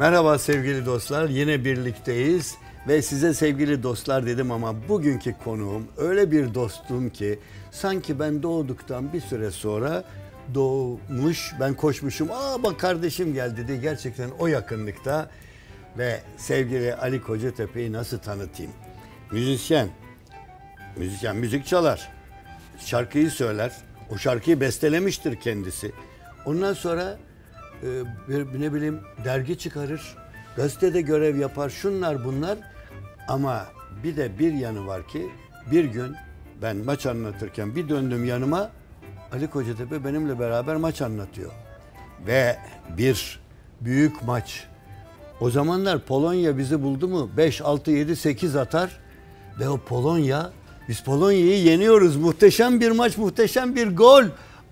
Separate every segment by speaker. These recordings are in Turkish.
Speaker 1: Merhaba sevgili dostlar, yine birlikteyiz ve size sevgili dostlar dedim ama bugünkü konuğum öyle bir dostum ki sanki ben doğduktan bir süre sonra doğmuş, ben koşmuşum, aa bak kardeşim geldi diye gerçekten o yakınlıkta ve sevgili Ali Kocatepe'yi nasıl tanıtayım? Müzisyen, müzisyen müzik çalar, şarkıyı söyler, o şarkıyı bestelemiştir kendisi. Ondan sonra e, bir, ne bileyim dergi çıkarır, gazetede görev yapar, şunlar bunlar. Ama bir de bir yanı var ki bir gün ben maç anlatırken bir döndüm yanıma Ali Kocatepe benimle beraber maç anlatıyor. Ve bir büyük maç o zamanlar Polonya bizi buldu mu 5, 6, 7, 8 atar ve o Polonya biz Polonya'yı yeniyoruz. Muhteşem bir maç, muhteşem bir gol.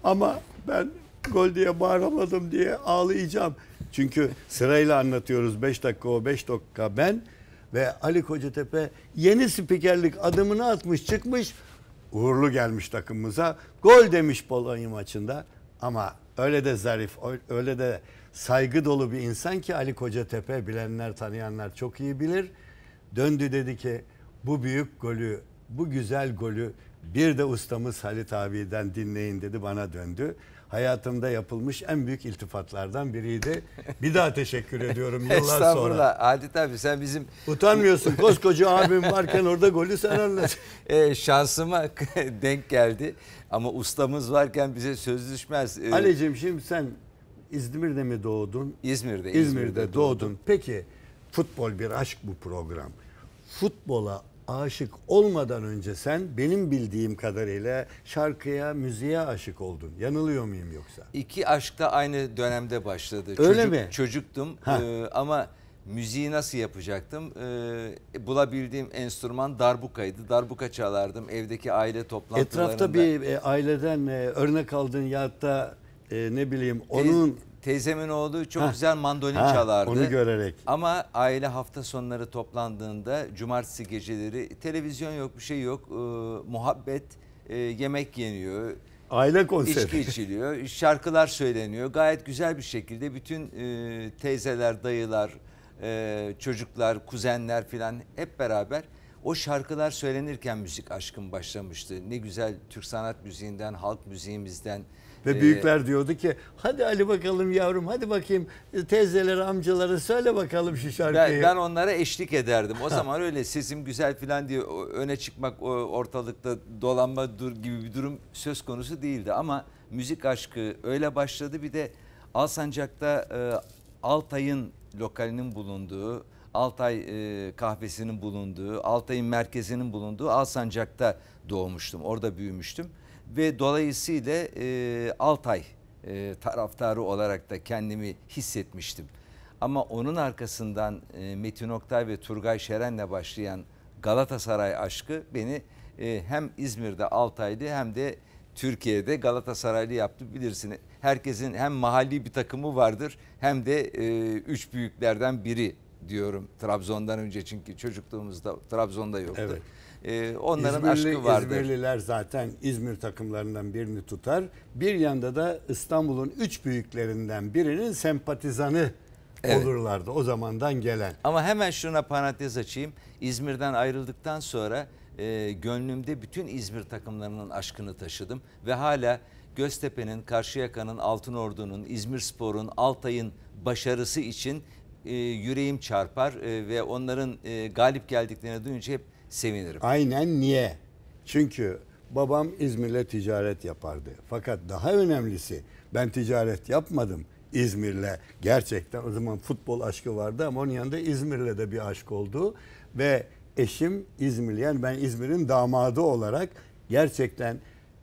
Speaker 1: Ama ben gol diye bağıramadım diye ağlayacağım. Çünkü sırayla anlatıyoruz. 5 dakika o, 5 dakika ben. Ve Ali Kocatepe yeni spikerlik adımını atmış çıkmış. Uğurlu gelmiş takımımıza. Gol demiş Polonya maçında. Ama öyle de zarif, öyle de saygı dolu bir insan ki Ali Kocatepe bilenler tanıyanlar çok iyi bilir. Döndü dedi ki bu büyük golü, bu güzel golü bir de ustamız Halit abi'den dinleyin dedi bana döndü. Hayatımda yapılmış en büyük iltifatlardan biriydi. Bir daha teşekkür ediyorum yıllar sonra. Estağfurullah
Speaker 2: Halit abi sen bizim... Utanmıyorsun koskoca abim varken orada golü sen anlat. E, şansıma denk geldi ama ustamız varken bize söz düşmez. E, Ali'cim şimdi sen İzmir'de
Speaker 1: mi doğdun? İzmir'de. İzmir'de, İzmir'de doğdum. doğdun. Peki futbol bir aşk bu program. Futbola aşık olmadan önce sen benim bildiğim kadarıyla şarkıya, müziğe aşık oldun. Yanılıyor muyum yoksa?
Speaker 2: İki aşk da aynı dönemde başladı. Öyle Çocuk, mi? Çocuktum e, ama müziği nasıl yapacaktım? E, bulabildiğim enstrüman darbukaydı. Darbuka çalardım evdeki aile toplantılarında. Etrafta
Speaker 1: bir e, aileden e, örnek aldın ya da e, ne bileyim onun... E,
Speaker 2: Teyzemin oğlu çok ha. güzel mandolin ha, çalardı. Onu görerek. Ama aile hafta sonları toplandığında cumartesi geceleri televizyon yok bir şey yok. E, muhabbet e, yemek yeniyor. Aile konseri. İçki içiliyor, şarkılar söyleniyor. Gayet güzel bir şekilde bütün e, teyzeler, dayılar, e, çocuklar, kuzenler filan hep beraber o şarkılar söylenirken müzik aşkım başlamıştı. Ne güzel Türk sanat müziğinden, halk müziğimizden, ve ee, büyükler diyordu ki hadi Ali bakalım yavrum hadi bakayım teyzelere amcalara söyle bakalım şu şarkıyı. Ben, ben onlara eşlik ederdim. O zaman öyle sesim güzel falan diye öne çıkmak ortalıkta dolanma dur gibi bir durum söz konusu değildi. Ama müzik aşkı öyle başladı bir de Alsancak'ta e, Altay'ın lokalinin bulunduğu Altay e, kahvesinin bulunduğu, Altay'ın merkezinin bulunduğu Alsancak'ta doğmuştum. Orada büyümüştüm ve dolayısıyla e, Altay e, taraftarı olarak da kendimi hissetmiştim. Ama onun arkasından e, Metin Oktay ve Turgay Şeren'le başlayan Galatasaray aşkı beni e, hem İzmir'de Altaylı hem de Türkiye'de Galatasaraylı yaptı bilirsiniz Herkesin hem mahalli bir takımı vardır hem de e, üç büyüklerden biri diyorum Trabzon'dan önce çünkü çocukluğumuzda Trabzon'da yoktu. Evet. E, onların İzmirli, aşkı vardır.
Speaker 1: İzmirliler zaten İzmir takımlarından birini tutar. Bir yanda da İstanbul'un üç büyüklerinden birinin sempatizanı evet. olurlardı o zamandan gelen.
Speaker 2: Ama hemen şuna parantez açayım. İzmir'den ayrıldıktan sonra e, gönlümde bütün İzmir takımlarının aşkını taşıdım ve hala Göztepe'nin, Karşıyaka'nın, Altınordu'nun, İzmirspor'un, Altay'ın başarısı için e, yüreğim çarpar e, ve onların e, galip geldiklerini duyunca hep sevinirim.
Speaker 1: Aynen niye? Çünkü babam İzmir'le ticaret yapardı. Fakat daha önemlisi ben ticaret yapmadım. İzmir'le gerçekten o zaman futbol aşkı vardı ama onun yanında İzmir'le de bir aşk oldu. Ve eşim İzmirli yani ben İzmir'in damadı olarak gerçekten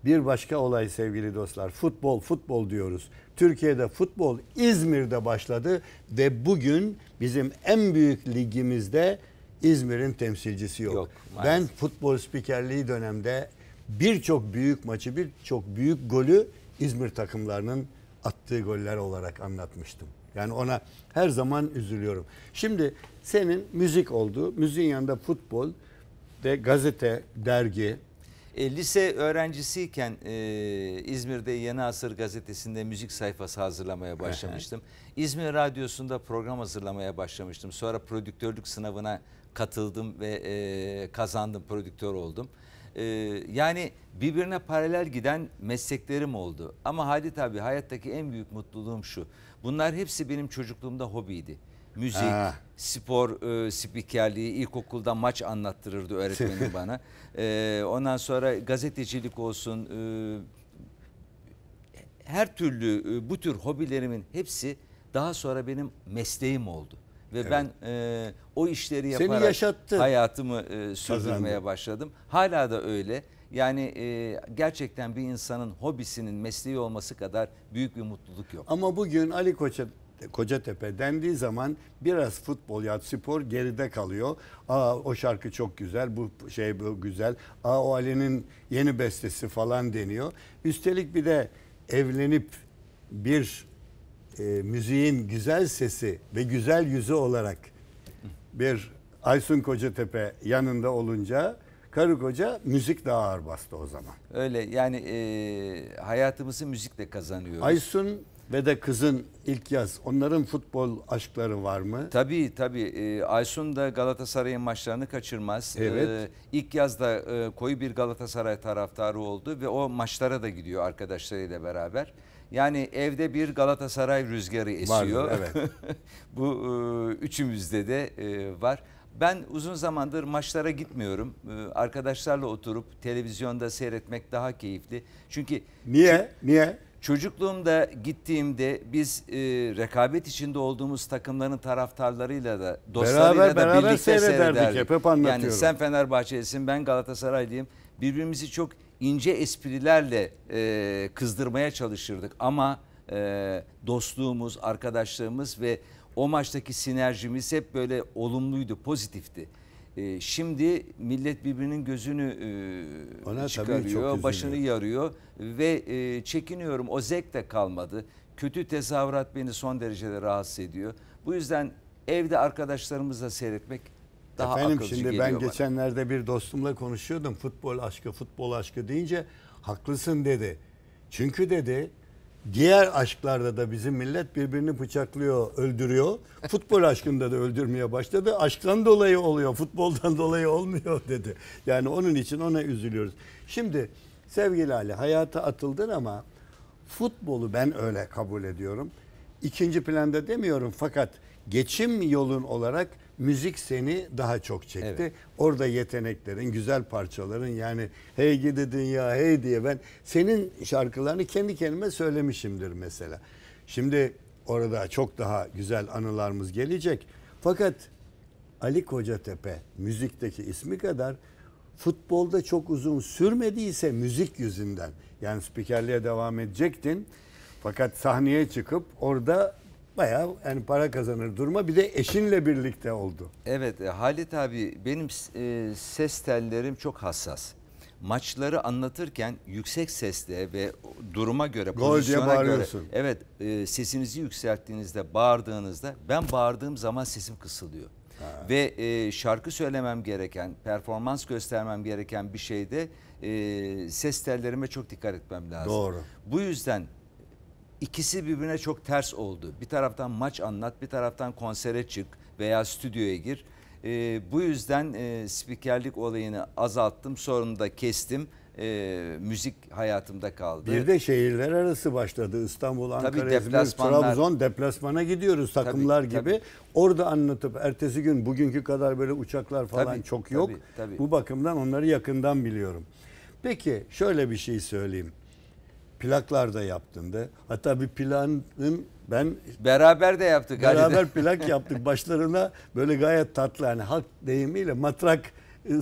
Speaker 1: bir başka olay sevgili dostlar futbol futbol diyoruz. Türkiye'de futbol İzmir'de başladı ve bugün bizim en büyük ligimizde İzmir'in temsilcisi yok. yok ben futbol spikerliği dönemde birçok büyük maçı, birçok büyük golü İzmir takımlarının attığı goller olarak anlatmıştım. Yani ona her zaman üzülüyorum. Şimdi senin müzik olduğu Müziğin yanında futbol ve gazete, dergi,
Speaker 2: e, lise öğrencisiyken e, İzmir'de Yeni Asır gazetesinde müzik sayfası hazırlamaya başlamıştım. İzmir Radyosu'nda program hazırlamaya başlamıştım. Sonra prodüktörlük sınavına katıldım ve e, kazandım, prodüktör oldum. E, yani birbirine paralel giden mesleklerim oldu. Ama Halit abi hayattaki en büyük mutluluğum şu. Bunlar hepsi benim çocukluğumda hobiydi müzik, ha. spor e, spikerliği, ilkokulda maç anlattırırdı öğretmenim bana. E, ondan sonra gazetecilik olsun, e, her türlü e, bu tür hobilerimin hepsi daha sonra benim mesleğim oldu. Ve evet. ben e, o işleri yaparak yaşattı. hayatımı e, sürdürmeye Kazandı. başladım. Hala da öyle. Yani e, gerçekten bir insanın hobisinin mesleği olması kadar büyük bir mutluluk yok. Ama bugün Ali Koç'a
Speaker 1: Kocatepe dendiği zaman biraz futbol ya spor geride kalıyor. Aa o şarkı çok güzel, bu şey bu güzel. Aa o Ali'nin yeni bestesi falan deniyor. Üstelik bir de evlenip bir e, müziğin güzel sesi ve güzel yüzü olarak bir Aysun Kocatepe yanında olunca karı koca müzik daha ağır bastı o zaman.
Speaker 2: Öyle yani e, hayatımızı müzikle kazanıyoruz. Aysun
Speaker 1: ve de kızın ilk yaz. Onların futbol aşkları var mı?
Speaker 2: Tabii tabii. Ee, Aysun da Galatasaray'ın maçlarını kaçırmaz. Evet. Ee, ilk yaz da e, koyu bir Galatasaray taraftarı oldu ve o maçlara da gidiyor arkadaşlarıyla beraber. Yani evde bir Galatasaray rüzgarı esiyor. Var. evet. Bu e, üçümüzde de e, var. Ben uzun zamandır maçlara gitmiyorum. arkadaşlarla oturup televizyonda seyretmek daha keyifli. Çünkü Niye? Niye? Çocukluğumda gittiğimde biz e, rekabet içinde olduğumuz takımların taraftarlarıyla da dostlarıyla beraber, da beraber birlikte seyrederdik. seyrederdik. Hep, hep anlatıyorum. Yani sen Fenerbahçelisin ben Galatasaraylıyım. Birbirimizi çok ince esprilerle e, kızdırmaya çalışırdık ama e, dostluğumuz, arkadaşlığımız ve o maçtaki sinerjimiz hep böyle olumluydu, pozitifti. Ee, şimdi millet birbirinin gözünü e, Ona çıkarıyor, başını yarıyor ve e, çekiniyorum o zevk de kalmadı. Kötü tezahürat beni son derecede rahatsız ediyor. Bu yüzden evde arkadaşlarımızla seyretmek daha Efendim, akılcı şimdi ben bana.
Speaker 1: geçenlerde bir dostumla konuşuyordum. Futbol aşkı, futbol aşkı deyince haklısın dedi. Çünkü dedi Diğer aşklarda da bizim millet birbirini bıçaklıyor, öldürüyor. Futbol aşkında da öldürmeye başladı. Aşktan dolayı oluyor, futboldan dolayı olmuyor dedi. Yani onun için ona üzülüyoruz. Şimdi sevgili Ali hayata atıldın ama futbolu ben öyle kabul ediyorum. İkinci planda demiyorum fakat geçim yolun olarak müzik seni daha çok çekti. Evet. Orada yeteneklerin, güzel parçaların yani hey gidi dünya hey diye ben senin şarkılarını kendi kendime söylemişimdir mesela. Şimdi orada çok daha güzel anılarımız gelecek. Fakat Ali Kocatepe müzikteki ismi kadar futbolda çok uzun sürmediyse müzik yüzünden yani spikerliğe devam edecektin. Fakat sahneye çıkıp orada bayağı yani para kazanır durma. bir de eşinle birlikte oldu.
Speaker 2: Evet e, Halit abi benim e, ses tellerim çok hassas. Maçları anlatırken yüksek sesle ve duruma göre pozisyona göre evet e, sesinizi yükselttiğinizde bağırdığınızda ben bağırdığım zaman sesim kısılıyor. Ha. Ve e, şarkı söylemem gereken, performans göstermem gereken bir şeyde e, ses tellerime çok dikkat etmem lazım. Doğru. Bu yüzden ikisi birbirine çok ters oldu. Bir taraftan maç anlat, bir taraftan konsere çık veya stüdyoya gir. E, bu yüzden e, spikerlik olayını azalttım, sorunu da kestim. E, müzik hayatımda kaldı. Bir
Speaker 1: de şehirler arası başladı. İstanbul, Ankara, tabii İzmir, Trabzon deplasmana gidiyoruz takımlar tabii, gibi. Tabii. Orada anlatıp ertesi gün bugünkü kadar böyle uçaklar falan tabii, çok yok. Tabii, tabii. Bu bakımdan onları yakından biliyorum. Peki şöyle bir şey söyleyeyim plaklar da yaptım da. Hatta bir planın ben
Speaker 2: beraber de yaptık. Beraber halde.
Speaker 1: plak yaptık. Başlarına böyle gayet tatlı hani halk deyimiyle matrak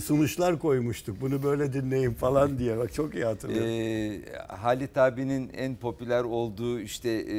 Speaker 1: sunuşlar koymuştuk. Bunu böyle dinleyin falan diye. Bak çok iyi hatırlıyorum.
Speaker 2: E, Halit abinin en popüler olduğu işte e,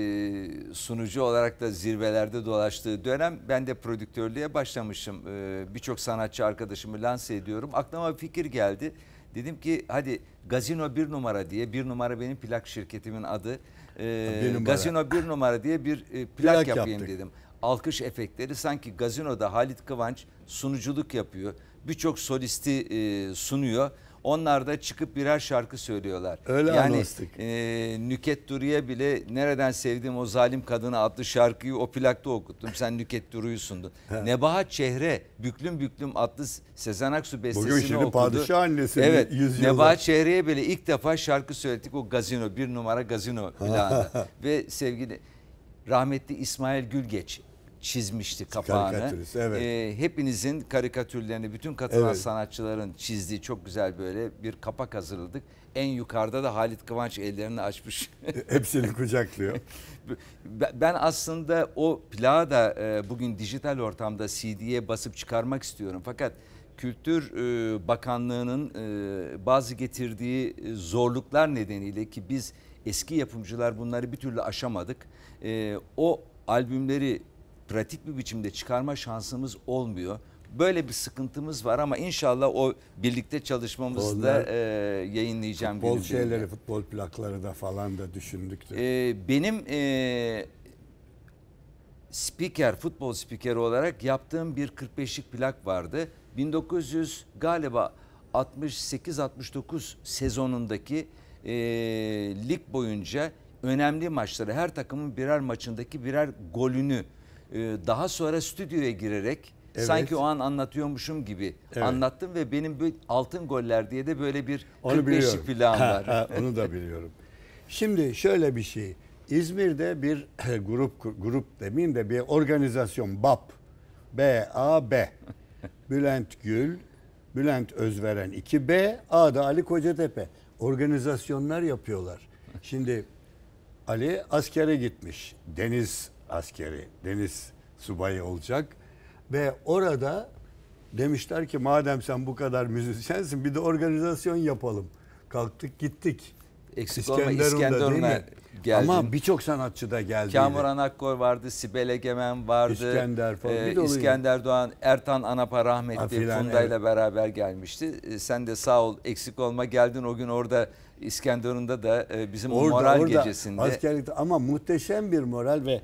Speaker 2: sunucu olarak da zirvelerde dolaştığı dönem ben de prodüktörlüğe başlamışım. E, Birçok sanatçı arkadaşımı lanse ediyorum. Aklıma bir fikir geldi. Dedim ki hadi Gazino bir numara diye bir numara benim plak şirketimin adı. E, bir Gazino bir numara diye bir e, plak, plak yapayım yaptık. dedim alkış efektleri sanki gazinoda Halit Kıvanç sunuculuk yapıyor birçok solisti e, sunuyor. Onlar da çıkıp birer şarkı söylüyorlar. Öyle yani, anlaştık. E, Nüket Duru'ya bile nereden sevdiğim o zalim kadını adlı şarkıyı o plakta okuttum. Sen Nüket Duru'yu sundun. Nebahat Çehre Büklüm Büklüm adlı Sezen Aksu bestesini Bugün şimdi okudu. padişah annesi. Evet Nebahat Çehre'ye bile ilk defa şarkı söyledik o gazino bir numara gazino planda. Ve sevgili rahmetli İsmail Gülgeç çizmişti kapağını. Evet. E, hepinizin karikatürlerini bütün katılan evet. sanatçıların çizdiği çok güzel böyle bir kapak hazırladık. En yukarıda da Halit Kıvanç ellerini açmış. Hepsini kucaklıyor. ben aslında o plağı da e, bugün dijital ortamda CD'ye basıp çıkarmak istiyorum. Fakat Kültür e, Bakanlığı'nın e, bazı getirdiği zorluklar nedeniyle ki biz eski yapımcılar bunları bir türlü aşamadık. o albümleri pratik bir biçimde çıkarma şansımız olmuyor. Böyle bir sıkıntımız var ama inşallah o birlikte çalışmamızı Onlar, da e, yayınlayacağım. Futbol günü şeyleri, gününde.
Speaker 1: futbol plakları da falan da düşündük.
Speaker 2: E, benim e, spiker, futbol spikeri olarak yaptığım bir 45'lik plak vardı. 1900 galiba 68-69 sezonundaki e, lig boyunca önemli maçları her takımın birer maçındaki birer golünü e, daha sonra stüdyoya girerek evet. sanki o an anlatıyormuşum gibi evet. anlattım ve benim böyle altın goller diye de böyle bir 45'lik plan var. Ha, ha, onu
Speaker 1: da biliyorum. Şimdi şöyle bir şey. İzmir'de bir grup grup demeyeyim de bir organizasyon BAP. B A B. Bülent Gül, Bülent Özveren 2B, A da Ali Kocatepe. Organizasyonlar yapıyorlar. Şimdi Ali askere gitmiş. Deniz askeri, deniz subayı olacak. Ve orada demişler ki madem sen bu kadar müzisyensin bir de organizasyon yapalım. Kalktık gittik.
Speaker 2: Eksik İskenderun'da, olma İskenderun'a geldin. Ama
Speaker 1: birçok sanatçı da geldi. Kamuran
Speaker 2: Akkor vardı, Sibel Egemen vardı. İskender falan. ee, İskender Doğan, Ertan Anapa rahmetli ha, Funda ile evet. beraber gelmişti. E, sen de sağ ol eksik olma geldin o gün orada İskenderun'da da e, bizim orada, moral orada, gecesinde. Askerlikte
Speaker 1: ama muhteşem bir moral ve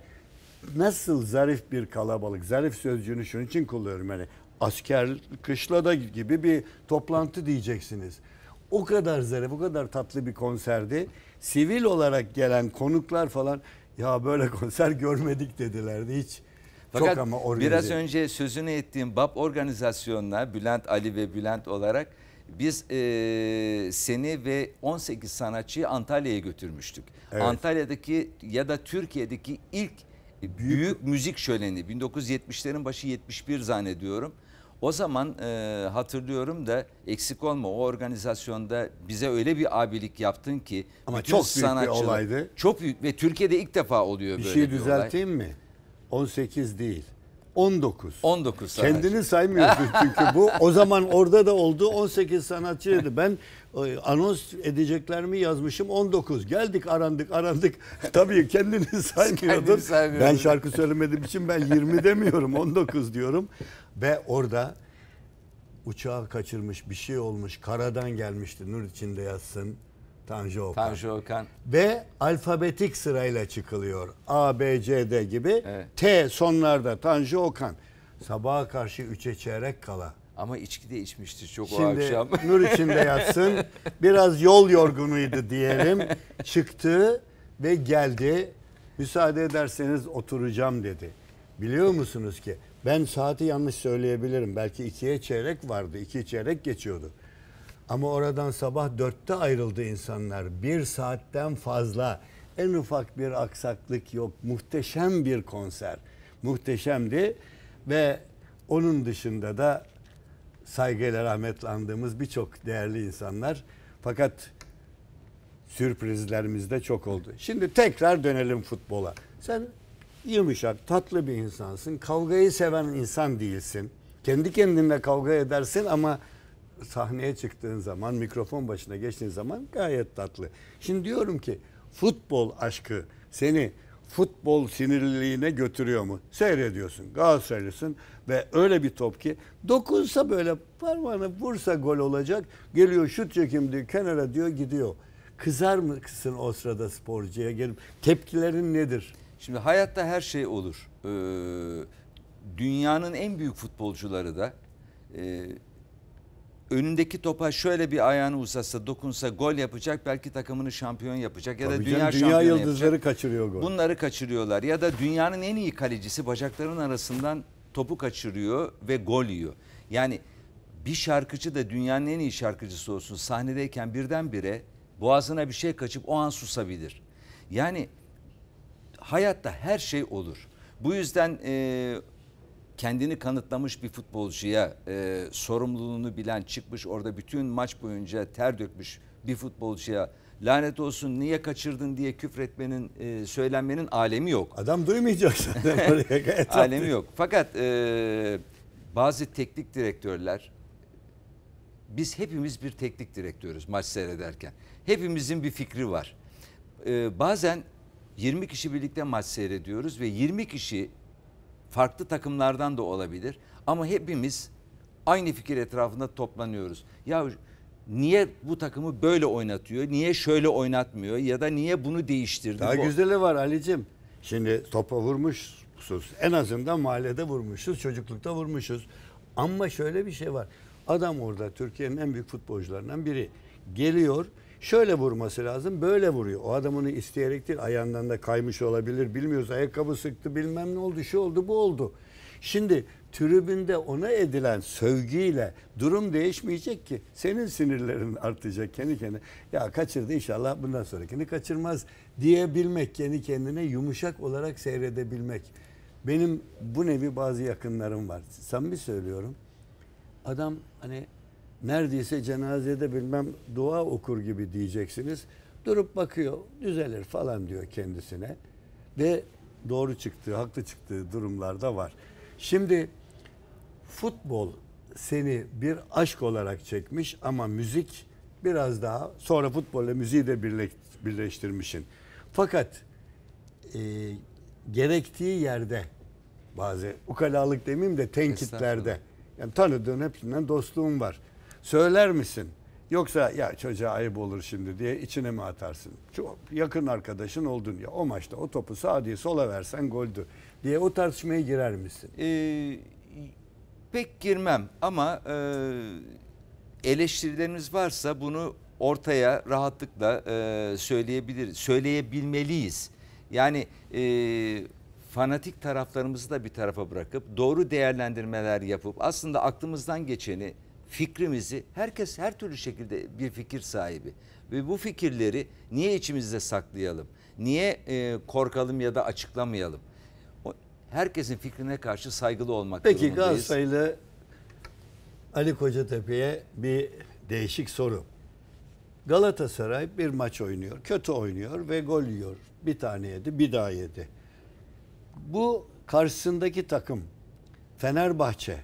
Speaker 1: nasıl zarif bir kalabalık, zarif sözcüğünü şunun için kullanıyorum yani asker kışlada gibi bir toplantı diyeceksiniz. O kadar zarif, o kadar tatlı bir konserdi. Sivil olarak gelen konuklar falan ya böyle konser görmedik dedilerdi hiç. Fakat Çok ama organize. biraz
Speaker 2: önce sözünü ettiğim BAP organizasyonuna Bülent Ali ve Bülent olarak biz e, seni ve 18 sanatçıyı Antalya'ya götürmüştük. Evet. Antalya'daki ya da Türkiye'deki ilk e, büyük, büyük müzik şöleni 1970'lerin başı 71 zannediyorum. O zaman e, hatırlıyorum da eksik olma o organizasyonda bize öyle bir abilik yaptın ki. Ama çok büyük bir olaydı. Çok büyük ve Türkiye'de ilk defa oluyor bir böyle şey bir olay. Bir şey düzelteyim
Speaker 1: mi? 18 değil. 19.
Speaker 2: 19 sanatçı. Kendini
Speaker 1: saymıyorsun çünkü bu. O zaman orada da oldu 18 sanatçıydı. Ben anons edecekler mi yazmışım 19. Geldik arandık arandık. Tabii kendini saymıyordun. Kendini ben şarkı söylemediğim için ben 20 demiyorum 19 diyorum. Ve orada uçağı kaçırmış bir şey olmuş karadan gelmişti nur içinde yazsın. Tanju Okan. Tanju Okan. Ve alfabetik sırayla çıkılıyor. A, B, C, D gibi. Evet. T sonlarda Tanju Okan. Sabaha karşı 3'e çeyrek kala ama içki
Speaker 2: de içmiştir çok Şimdi, o akşam. nur içinde yatsın.
Speaker 1: Biraz yol yorgunuydu diyelim. Çıktı ve geldi. Müsaade ederseniz oturacağım dedi. Biliyor musunuz ki ben saati yanlış söyleyebilirim. Belki ikiye çeyrek vardı. iki çeyrek geçiyordu. Ama oradan sabah dörtte ayrıldı insanlar. Bir saatten fazla. En ufak bir aksaklık yok. Muhteşem bir konser. Muhteşemdi. Ve onun dışında da saygıyla rahmetle andığımız birçok değerli insanlar. Fakat sürprizlerimiz de çok oldu. Şimdi tekrar dönelim futbola. Sen yumuşak, tatlı bir insansın. Kavgayı seven insan değilsin. Kendi kendinle kavga edersin ama sahneye çıktığın zaman, mikrofon başına geçtiğin zaman gayet tatlı. Şimdi diyorum ki futbol aşkı seni futbol sinirliliğine götürüyor mu? Seyrediyorsun. Galatasaraylısın ve öyle bir top ki dokunsa böyle parmağını vursa gol olacak. Geliyor şut çekim diyor kenara diyor gidiyor. Kızar mısın o sırada sporcuya gelip tepkilerin nedir?
Speaker 2: Şimdi hayatta her şey olur. Ee, dünyanın en büyük futbolcuları da e, önündeki topa şöyle bir ayağını uzatsa, dokunsa gol yapacak. Belki takımını şampiyon yapacak ya Tabii da dünya, dünya şampiyonu yıldızları yapacak. kaçırıyor gol. Bunları kaçırıyorlar ya da dünyanın en iyi kalecisi bacakların arasından topu kaçırıyor ve gol yiyor. Yani bir şarkıcı da dünyanın en iyi şarkıcısı olsun sahnedeyken birdenbire boğazına bir şey kaçıp o an susabilir. Yani hayatta her şey olur. Bu yüzden e, kendini kanıtlamış bir futbolcuya e, sorumluluğunu bilen çıkmış orada bütün maç boyunca ter dökmüş bir futbolcuya lanet olsun niye kaçırdın diye küfretmenin e, söylenmenin alemi yok. Adam duymayacak zaten. alemi yok. Fakat e, bazı teknik direktörler biz hepimiz bir teknik direktörüz maç seyrederken. Hepimizin bir fikri var. E, bazen 20 kişi birlikte maç seyrediyoruz ve 20 kişi farklı takımlardan da olabilir. Ama hepimiz aynı fikir etrafında toplanıyoruz. Ya niye bu takımı böyle oynatıyor? Niye şöyle oynatmıyor? Ya da niye bunu değiştirdi? Daha bu? güzeli
Speaker 1: var Ali'cim. Şimdi topa vurmuşuz. En azından mahallede vurmuşuz. Çocuklukta vurmuşuz. Ama şöyle bir şey var. Adam orada Türkiye'nin en büyük futbolcularından biri. Geliyor şöyle vurması lazım böyle vuruyor. O adam onu isteyerek değil ayağından da kaymış olabilir bilmiyoruz ayakkabı sıktı bilmem ne oldu şu oldu bu oldu. Şimdi tribünde ona edilen sövgüyle durum değişmeyecek ki. Senin sinirlerin artacak kendi kendine. Ya kaçırdı inşallah bundan sonrakini kaçırmaz diyebilmek kendi kendine yumuşak olarak seyredebilmek. Benim bu nevi bazı yakınlarım var. Sen mi söylüyorum. Adam hani neredeyse cenazede bilmem dua okur gibi diyeceksiniz. Durup bakıyor, düzelir falan diyor kendisine. Ve doğru çıktığı, haklı çıktığı durumlarda var. Şimdi futbol seni bir aşk olarak çekmiş ama müzik biraz daha sonra futbolla müziği de birleştirmişsin. Fakat e, gerektiği yerde bazı ukalalık demeyeyim de tenkitlerde. Yani tanıdığın hepsinden dostluğum var söyler misin? Yoksa ya çocuğa ayıp olur şimdi diye içine mi atarsın? Çok yakın arkadaşın oldun ya o maçta o topu sağa diye sola versen goldü diye o tartışmaya girer misin?
Speaker 2: Ee, pek girmem ama e, eleştirilerimiz varsa bunu ortaya rahatlıkla e, söyleyebilir, söyleyebilmeliyiz. Yani e, fanatik taraflarımızı da bir tarafa bırakıp doğru değerlendirmeler yapıp aslında aklımızdan geçeni fikrimizi herkes her türlü şekilde bir fikir sahibi ve bu fikirleri niye içimizde saklayalım? Niye e, korkalım ya da açıklamayalım? O, herkesin fikrine karşı saygılı olmak Peki, durumundayız.
Speaker 1: Peki Galatasaraylı Ali Kocatepe'ye bir değişik soru. Galatasaray bir maç oynuyor. Kötü oynuyor ve gol yiyor. Bir tane yedi, bir daha yedi. Bu karşısındaki takım Fenerbahçe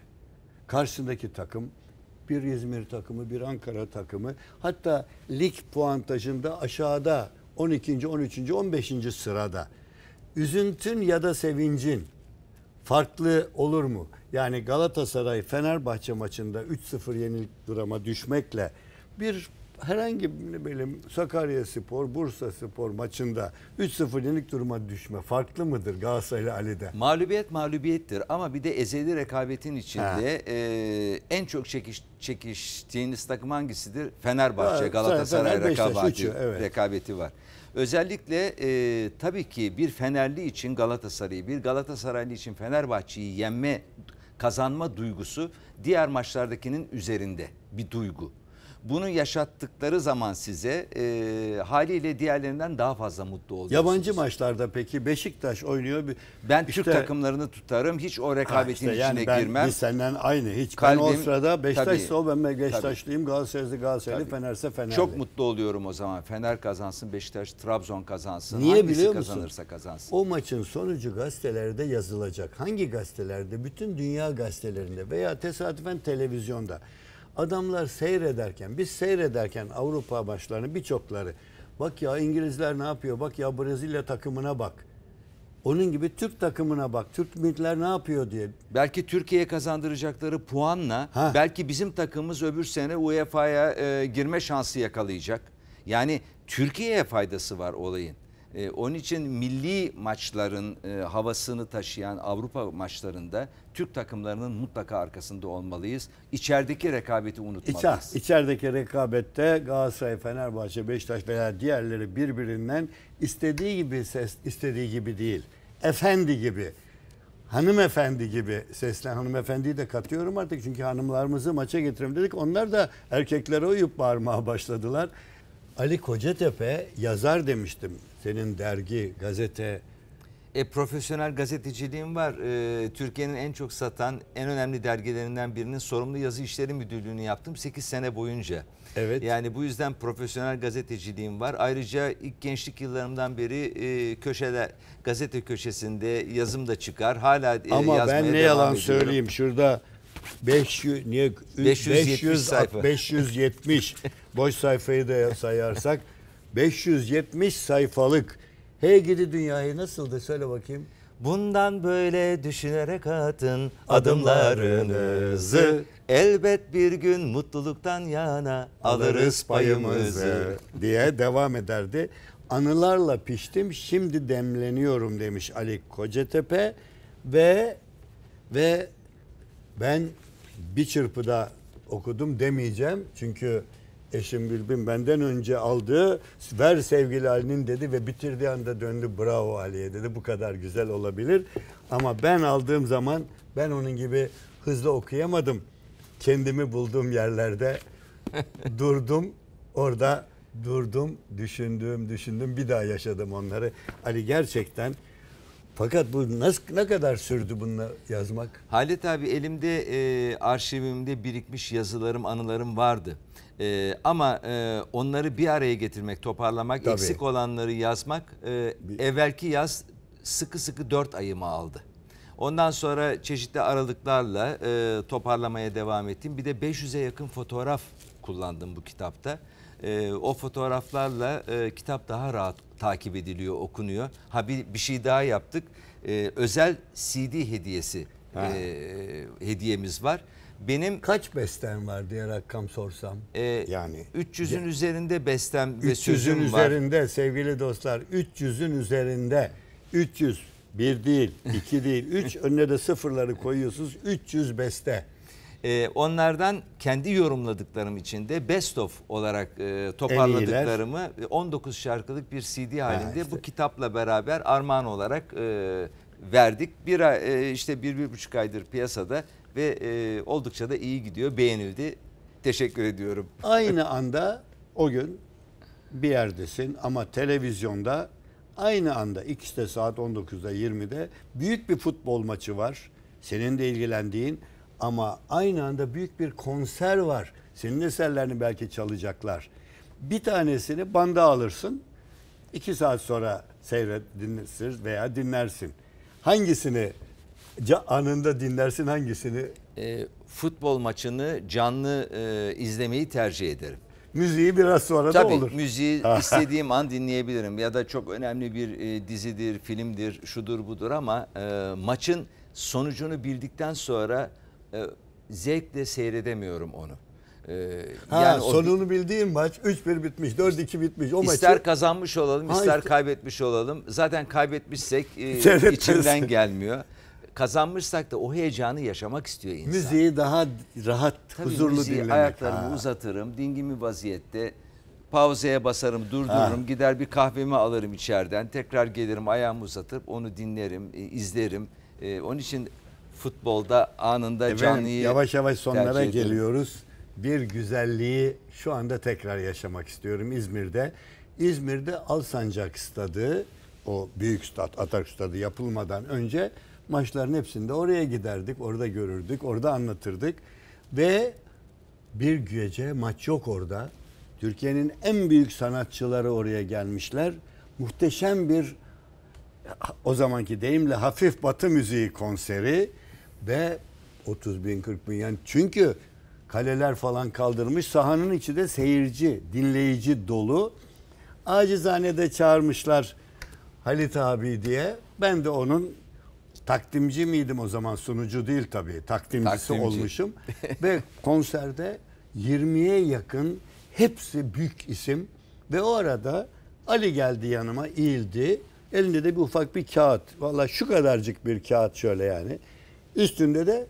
Speaker 1: karşısındaki takım bir İzmir takımı, bir Ankara takımı. Hatta lig puantajında aşağıda 12. 13. 15. sırada. Üzüntün ya da sevincin farklı olur mu? Yani Galatasaray Fenerbahçe maçında 3-0 yenildik durama düşmekle bir herhangi böyle Sakarya Spor, Bursa Spor maçında 3-0 yenik duruma düşme farklı mıdır ile Ali'de?
Speaker 2: Mağlubiyet mağlubiyettir ama bir de ezeli rekabetin içinde e, en çok çekiş, çekiştiğiniz takım hangisidir? Fenerbahçe, evet, Galatasaray Fener, rekabeti, evet. rekabeti var. Özellikle e, tabii ki bir Fenerli için Galatasaray'ı, bir Galatasaraylı için Fenerbahçe'yi yenme, kazanma duygusu diğer maçlardakinin üzerinde bir duygu bunu yaşattıkları zaman size e, haliyle diğerlerinden daha fazla mutlu oluyorsunuz. Yabancı
Speaker 1: maçlarda peki Beşiktaş oynuyor. Ben işte, Türk takımlarını tutarım. Hiç o rekabetin işte, yani içine ben, girmem. Biz senden aynı. Hiç Kalbim, ben o sırada Beşiktaş'sa o ben Beşiktaşlıyım. Galatasaray'da Galatasaraylı, Fener'se Fener'li. Çok
Speaker 2: mutlu oluyorum o zaman. Fener kazansın, Beşiktaş, Trabzon kazansın. Niye Hangisi biliyor musun? kazanırsa kazansın.
Speaker 1: O maçın sonucu gazetelerde yazılacak. Hangi gazetelerde? Bütün dünya gazetelerinde veya tesadüfen televizyonda. Adamlar seyrederken, biz seyrederken Avrupa başlarını birçokları bak ya İngilizler ne yapıyor, bak ya Brezilya takımına bak. Onun gibi Türk takımına bak. Türk milletler ne yapıyor diye.
Speaker 2: Belki Türkiye'ye kazandıracakları puanla ha. belki bizim takımımız öbür sene UEFA'ya e, girme şansı yakalayacak. Yani Türkiye'ye faydası var olayın. E, onun için milli maçların e, havasını taşıyan Avrupa maçlarında Türk takımlarının mutlaka arkasında olmalıyız. İçerideki rekabeti unutmalıyız.
Speaker 1: İçer, içerideki rekabette Galatasaray, Fenerbahçe, Beşiktaş veya diğerleri birbirinden istediği gibi ses, istediği gibi değil. Efendi gibi hanımefendi gibi seslen hanımefendiyi de katıyorum artık çünkü hanımlarımızı maça getirelim dedik. Onlar da erkeklere uyup bağırmaya başladılar. Ali Kocatepe
Speaker 2: yazar demiştim. Senin dergi, gazete... E, profesyonel gazeteciliğim var. E, Türkiye'nin en çok satan, en önemli dergilerinden birinin sorumlu yazı işleri müdürlüğünü yaptım 8 sene boyunca. Evet. Yani bu yüzden profesyonel gazeteciliğim var. Ayrıca ilk gençlik yıllarımdan beri e, köşede, gazete köşesinde yazım da çıkar. Hala e, Ama yazmaya ben ne yalan ediyorum. söyleyeyim
Speaker 1: şurada 500 niye 570 500, sayfa. 570 boş sayfayı da sayarsak 570 sayfalık Hey Gidi Dünya'yı nasıldı söyle bakayım. Bundan
Speaker 2: böyle düşünerek atın adımlarınızı. Elbet bir gün mutluluktan yana alırız payımızı diye devam
Speaker 1: ederdi. Anılarla piştim şimdi demleniyorum demiş Ali Kocatepe ve ve ben bir çırpıda okudum demeyeceğim çünkü Eşim Gülbin benden önce aldı. Ver sevgili Ali'nin dedi ve bitirdiği anda döndü. Bravo Ali'ye dedi. Bu kadar güzel olabilir. Ama ben aldığım zaman ben onun gibi hızlı okuyamadım. Kendimi bulduğum yerlerde durdum. Orada durdum, düşündüm, düşündüm. Bir daha yaşadım onları. Ali gerçekten fakat bu nasıl, ne kadar sürdü bununla yazmak?
Speaker 2: Halit abi elimde e, arşivimde birikmiş yazılarım, anılarım vardı. E, ama e, onları bir araya getirmek, toparlamak, Tabii. eksik olanları yazmak e, bir... evvelki yaz sıkı sıkı dört ayımı aldı. Ondan sonra çeşitli aralıklarla e, toparlamaya devam ettim. Bir de 500'e yakın fotoğraf kullandım bu kitapta. E, o fotoğraflarla e, kitap daha rahat takip ediliyor, okunuyor. Ha bir, bir şey daha yaptık. Ee, özel CD hediyesi ha. e, hediyemiz var. Benim kaç bestem var diye rakam sorsam. E, yani 300'ün üzerinde bestem ve sözüm var. 300'ün üzerinde
Speaker 1: sevgili dostlar 300'ün üzerinde 300 bir değil, iki değil, üç önüne de sıfırları koyuyorsunuz. 300 beste.
Speaker 2: E, onlardan kendi yorumladıklarım için de best of olarak e, toparladıklarımı 19 e, şarkılık bir CD halinde ha, işte. bu kitapla beraber armağan olarak e, verdik. Bir e, işte bir bir buçuk aydır piyasada ve e, oldukça da iyi gidiyor, beğenildi. Teşekkür ediyorum. Aynı
Speaker 1: anda o gün bir yerdesin ama televizyonda aynı anda ikisi de saat 19'da 20'de büyük bir futbol maçı var. Senin de ilgilendiğin ama aynı anda büyük bir konser var. Senin eserlerini belki çalacaklar. Bir tanesini banda alırsın. iki saat sonra seyret dinlersin veya dinlersin. Hangisini anında dinlersin hangisini?
Speaker 2: E, futbol maçını canlı e, izlemeyi tercih ederim.
Speaker 1: Müziği biraz sonra Tabii, da olur. Tabii müziği istediğim
Speaker 2: an dinleyebilirim. Ya da çok önemli bir e, dizidir, filmdir, şudur budur ama e, maçın sonucunu bildikten sonra e, zevkle seyredemiyorum onu. Ee, ha, yani sonunu
Speaker 1: o, bildiğim maç 3-1 bitmiş, 4-2 bitmiş. O ister maçı... kazanmış
Speaker 2: olalım, ha, ister işte... kaybetmiş olalım. Zaten kaybetmişsek e, içinden gelmiyor. Kazanmışsak da o heyecanı yaşamak istiyor insan.
Speaker 1: Müziği daha rahat, Tabii huzurlu müziği, dinlemek. Ayaklarımı ha.
Speaker 2: uzatırım, dingimi vaziyette pauzaya basarım, durdururum, ha. gider bir kahvemi alırım içeriden. Tekrar gelirim, ayağımı uzatıp onu dinlerim, e, izlerim. Ee, onun için futbolda anında Efendim, canlıyı yavaş yavaş sonlara
Speaker 1: geliyoruz. Bir güzelliği şu anda tekrar yaşamak istiyorum İzmir'de. İzmir'de Alsancak Stadı o büyük stat Atak Stadı yapılmadan önce maçların hepsinde oraya giderdik. Orada görürdük. Orada anlatırdık. Ve bir gece maç yok orada. Türkiye'nin en büyük sanatçıları oraya gelmişler. Muhteşem bir o zamanki deyimle hafif batı müziği konseri ve 30 bin 40 bin yani çünkü kaleler falan kaldırmış sahanın içi de seyirci dinleyici dolu acizane de çağırmışlar Halit abi diye ben de onun takdimci miydim o zaman sunucu değil tabii takdimcisi takdimci. olmuşum ve konserde 20'ye yakın hepsi büyük isim ve o arada Ali geldi yanıma eğildi elinde de bir ufak bir kağıt valla şu kadarcık bir kağıt şöyle yani Üstünde de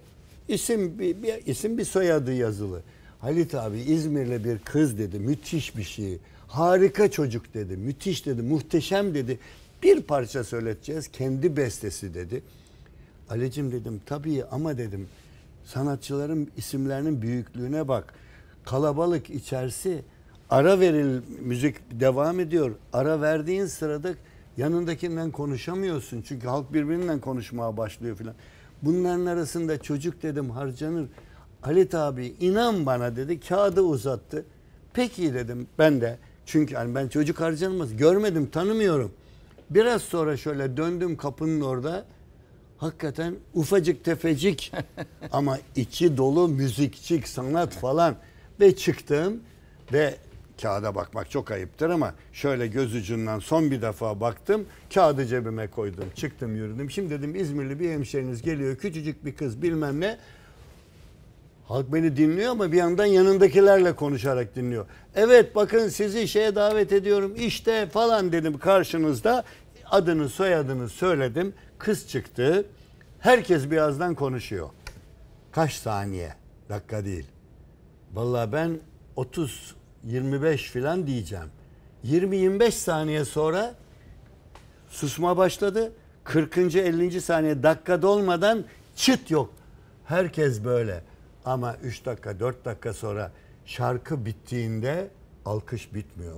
Speaker 1: isim bir, bir isim bir soyadı yazılı. Halit abi İzmir'le bir kız dedi. Müthiş bir şey. Harika çocuk dedi. Müthiş dedi. Muhteşem dedi. Bir parça söyleteceğiz. Kendi bestesi dedi. Alicim dedim tabii ama dedim sanatçıların isimlerinin büyüklüğüne bak. Kalabalık içerisi ara veril müzik devam ediyor. Ara verdiğin sırada yanındakinden konuşamıyorsun. Çünkü halk birbirinden konuşmaya başlıyor filan. Bunların arasında çocuk dedim harcanır. Halit abi inan bana dedi. Kağıdı uzattı. Peki dedim ben de. Çünkü hani ben çocuk harcanmaz. Görmedim tanımıyorum. Biraz sonra şöyle döndüm kapının orada. Hakikaten ufacık tefecik ama içi dolu müzikçik, sanat falan. Ve çıktım ve kağıda bakmak çok ayıptır ama şöyle göz ucundan son bir defa baktım. Kağıdı cebime koydum. Çıktım yürüdüm. Şimdi dedim İzmirli bir hemşeriniz geliyor. Küçücük bir kız bilmem ne. Halk beni dinliyor ama bir yandan yanındakilerle konuşarak dinliyor. Evet bakın sizi şeye davet ediyorum işte falan dedim karşınızda. Adını soyadını söyledim. Kız çıktı. Herkes birazdan konuşuyor. Kaç saniye? Dakika değil. Vallahi ben 30 25 filan diyeceğim. 20-25 saniye sonra susma başladı. 40. 50. saniye dakika dolmadan çıt yok. Herkes böyle. Ama 3 dakika 4 dakika sonra şarkı bittiğinde alkış bitmiyor.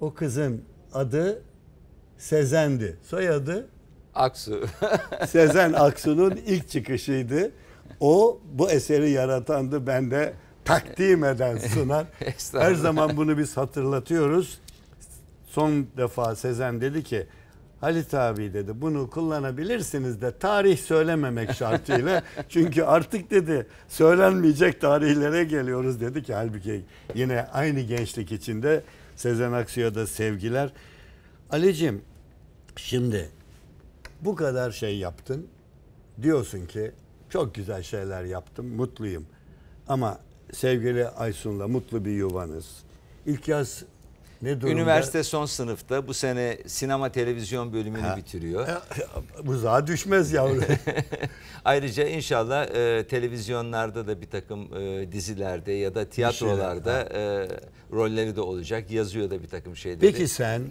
Speaker 1: O kızın adı Sezen'di. Soyadı
Speaker 2: Aksu.
Speaker 1: Sezen Aksu'nun ilk çıkışıydı. O bu eseri yaratandı. Ben de takdim eden sunar. Her zaman bunu biz hatırlatıyoruz. Son defa Sezen dedi ki Halit abi dedi bunu kullanabilirsiniz de tarih söylememek şartıyla. Çünkü artık dedi söylenmeyecek tarihlere geliyoruz dedi ki halbuki yine aynı gençlik içinde Sezen Aksu'ya da sevgiler. Alicim şimdi bu kadar şey yaptın. Diyorsun ki çok güzel şeyler yaptım mutluyum. Ama sevgili Aysun'la mutlu bir yuvanız. İlk yaz ne durumda? Üniversite
Speaker 2: son sınıfta bu sene sinema televizyon bölümünü ha. bitiriyor.
Speaker 1: Bu daha düşmez yavrum.
Speaker 2: Ayrıca inşallah e, televizyonlarda da bir takım e, dizilerde ya da tiyatrolarda e, rolleri de olacak. Yazıyor da bir takım şeyleri. Peki
Speaker 1: sen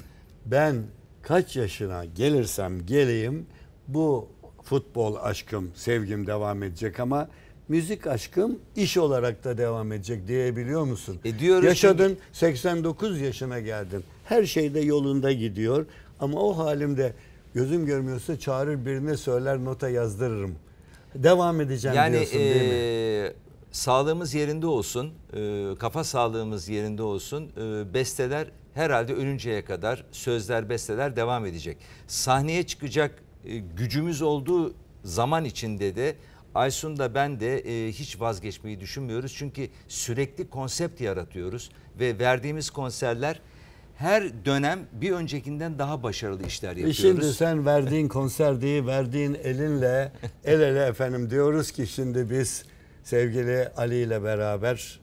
Speaker 1: ben kaç yaşına gelirsem geleyim bu futbol aşkım, sevgim devam edecek ama müzik aşkım iş olarak da devam edecek diyebiliyor musun? E diyoruz Yaşadın ki... 89 yaşına geldin. Her şey de yolunda gidiyor ama o halimde gözüm görmüyorsa çağırır birine söyler nota yazdırırım. Devam edeceğim yani, diyorsun değil mi? Yani
Speaker 2: e, sağlığımız yerinde olsun, e, kafa sağlığımız yerinde olsun. E, besteler herhalde ölünceye kadar sözler, besteler devam edecek. Sahneye çıkacak e, gücümüz olduğu zaman içinde de Aysun da ben de e, hiç vazgeçmeyi düşünmüyoruz. Çünkü sürekli konsept yaratıyoruz ve verdiğimiz konserler her dönem bir öncekinden daha başarılı işler e yapıyoruz. şimdi sen
Speaker 1: verdiğin konser değil, verdiğin elinle el ele efendim diyoruz ki şimdi biz sevgili Ali ile beraber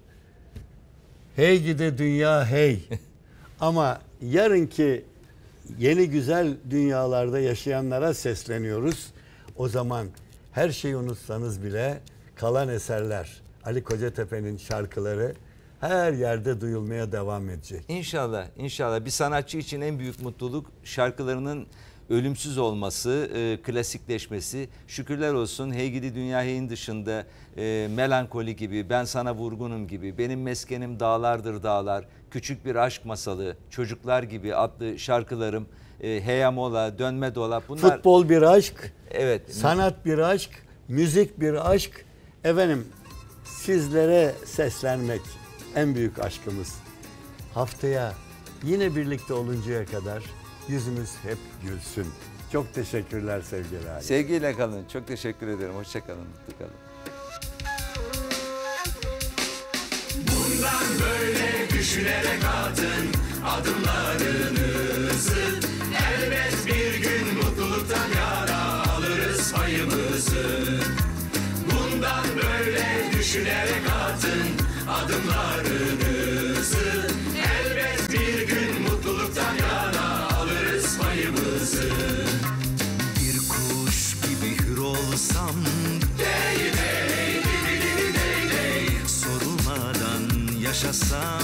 Speaker 1: hey gide dünya hey ama yarınki yeni güzel dünyalarda yaşayanlara sesleniyoruz. O zaman her şeyi unutsanız bile kalan eserler, Ali Kocatepe'nin şarkıları her yerde duyulmaya devam edecek.
Speaker 2: İnşallah, inşallah. Bir sanatçı için en büyük mutluluk şarkılarının ölümsüz olması, e, klasikleşmesi. Şükürler olsun Hey Gidi Dünya Hey'in dışında e, Melankoli gibi, Ben Sana Vurgunum gibi, Benim Meskenim Dağlardır Dağlar, Küçük Bir Aşk Masalı, Çocuklar gibi adlı şarkılarım e, heyamola, dönme dolap bunlar.
Speaker 1: Futbol bir aşk.
Speaker 2: Evet. Sanat
Speaker 1: bir aşk, müzik bir aşk. Efendim sizlere seslenmek en büyük aşkımız. Haftaya yine birlikte oluncaya kadar
Speaker 2: yüzümüz hep gülsün. Çok teşekkürler sevgili Ali. Sevgiyle kalın. Çok teşekkür ederim. Hoşçakalın. Mutlu kalın.
Speaker 1: Bundan böyle düşünerek atın adımlarınızı. Düşünerek atın
Speaker 2: adımlarınızı
Speaker 1: Elbet bir gün mutluluktan
Speaker 2: yana alırız payımızı Bir kuş gibi hür olsam Dey dey, dibi dibi dey dey Sorulmadan yaşasam